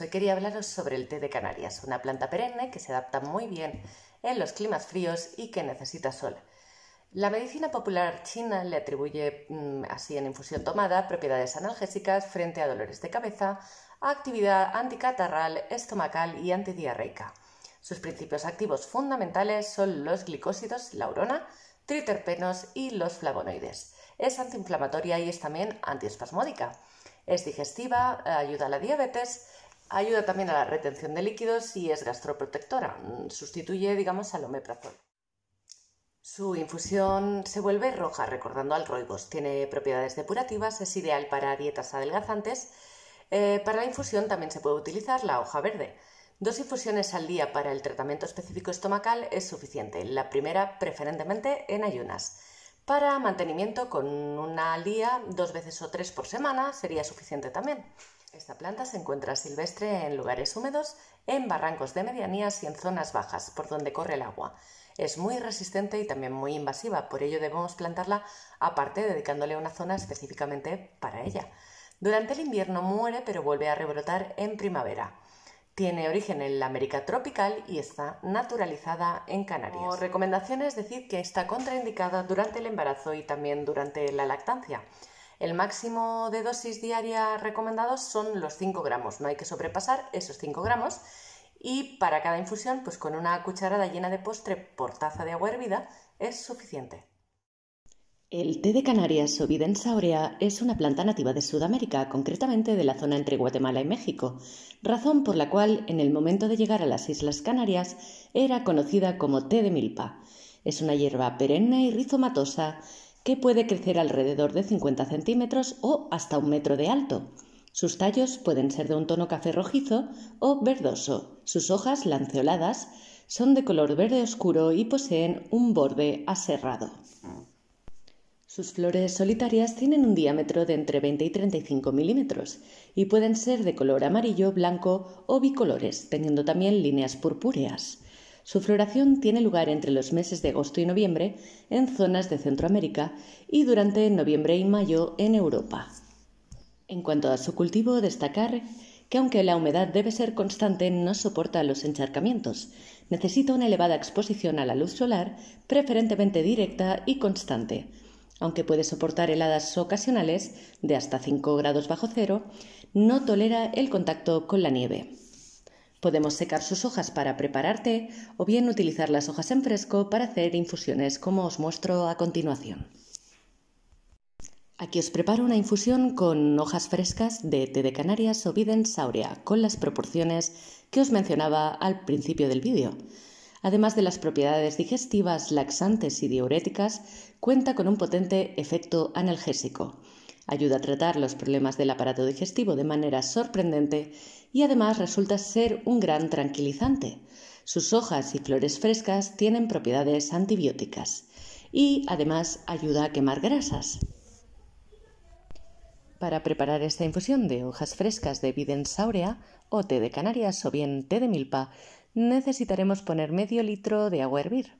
Hoy quería hablaros sobre el té de Canarias, una planta perenne que se adapta muy bien en los climas fríos y que necesita sol. La medicina popular china le atribuye, mm, así en infusión tomada, propiedades analgésicas frente a dolores de cabeza, actividad anticatarral, estomacal y antidiarreica. Sus principios activos fundamentales son los glicósidos, la triterpenos y los flavonoides. Es antiinflamatoria y es también antiespasmódica. Es digestiva, ayuda a la diabetes Ayuda también a la retención de líquidos y es gastroprotectora. Mm, sustituye, digamos, al omeprazol. Su infusión se vuelve roja, recordando al roibos. Tiene propiedades depurativas, es ideal para dietas adelgazantes. Eh, para la infusión también se puede utilizar la hoja verde. Dos infusiones al día para el tratamiento específico estomacal es suficiente, la primera preferentemente en ayunas. Para mantenimiento con una al día, dos veces o tres por semana, sería suficiente también. Esta planta se encuentra silvestre en lugares húmedos, en barrancos de medianías y en zonas bajas, por donde corre el agua. Es muy resistente y también muy invasiva, por ello debemos plantarla aparte dedicándole una zona específicamente para ella. Durante el invierno muere pero vuelve a rebrotar en primavera. Tiene origen en la América tropical y está naturalizada en Canarias. Como recomendación es decir que está contraindicada durante el embarazo y también durante la lactancia. El máximo de dosis diaria recomendados son los 5 gramos, no hay que sobrepasar esos 5 gramos. Y para cada infusión, pues con una cucharada llena de postre por taza de agua hervida es suficiente. El té de Canarias o Videnza es una planta nativa de Sudamérica, concretamente de la zona entre Guatemala y México, razón por la cual en el momento de llegar a las Islas Canarias era conocida como té de milpa. Es una hierba perenne y rizomatosa que puede crecer alrededor de 50 centímetros o hasta un metro de alto. Sus tallos pueden ser de un tono café rojizo o verdoso. Sus hojas lanceoladas son de color verde oscuro y poseen un borde aserrado. Sus flores solitarias tienen un diámetro de entre 20 y 35 milímetros y pueden ser de color amarillo, blanco o bicolores, teniendo también líneas purpúreas. Su floración tiene lugar entre los meses de agosto y noviembre en zonas de Centroamérica y durante noviembre y mayo en Europa. En cuanto a su cultivo, destacar que aunque la humedad debe ser constante, no soporta los encharcamientos. Necesita una elevada exposición a la luz solar, preferentemente directa y constante. Aunque puede soportar heladas ocasionales de hasta 5 grados bajo cero, no tolera el contacto con la nieve. Podemos secar sus hojas para prepararte, o bien utilizar las hojas en fresco para hacer infusiones como os muestro a continuación. Aquí os preparo una infusión con hojas frescas de té de Canarias o Videns con las proporciones que os mencionaba al principio del vídeo. Además de las propiedades digestivas, laxantes y diuréticas, cuenta con un potente efecto analgésico. Ayuda a tratar los problemas del aparato digestivo de manera sorprendente y además resulta ser un gran tranquilizante. Sus hojas y flores frescas tienen propiedades antibióticas y además ayuda a quemar grasas. Para preparar esta infusión de hojas frescas de Vidensaurea o té de Canarias o bien té de milpa, necesitaremos poner medio litro de agua a hervir.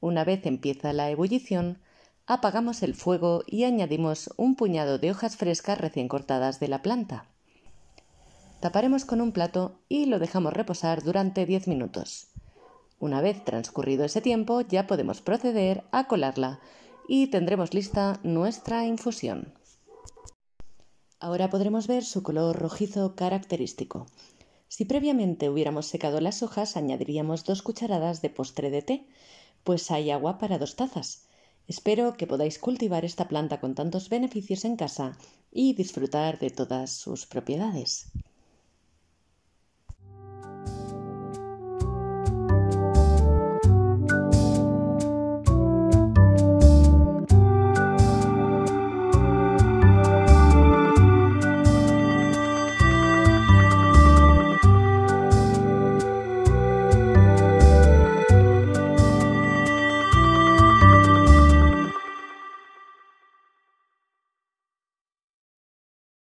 Una vez empieza la ebullición, apagamos el fuego y añadimos un puñado de hojas frescas recién cortadas de la planta. Taparemos con un plato y lo dejamos reposar durante 10 minutos. Una vez transcurrido ese tiempo ya podemos proceder a colarla y tendremos lista nuestra infusión. Ahora podremos ver su color rojizo característico. Si previamente hubiéramos secado las hojas añadiríamos dos cucharadas de postre de té, pues hay agua para dos tazas Espero que podáis cultivar esta planta con tantos beneficios en casa y disfrutar de todas sus propiedades.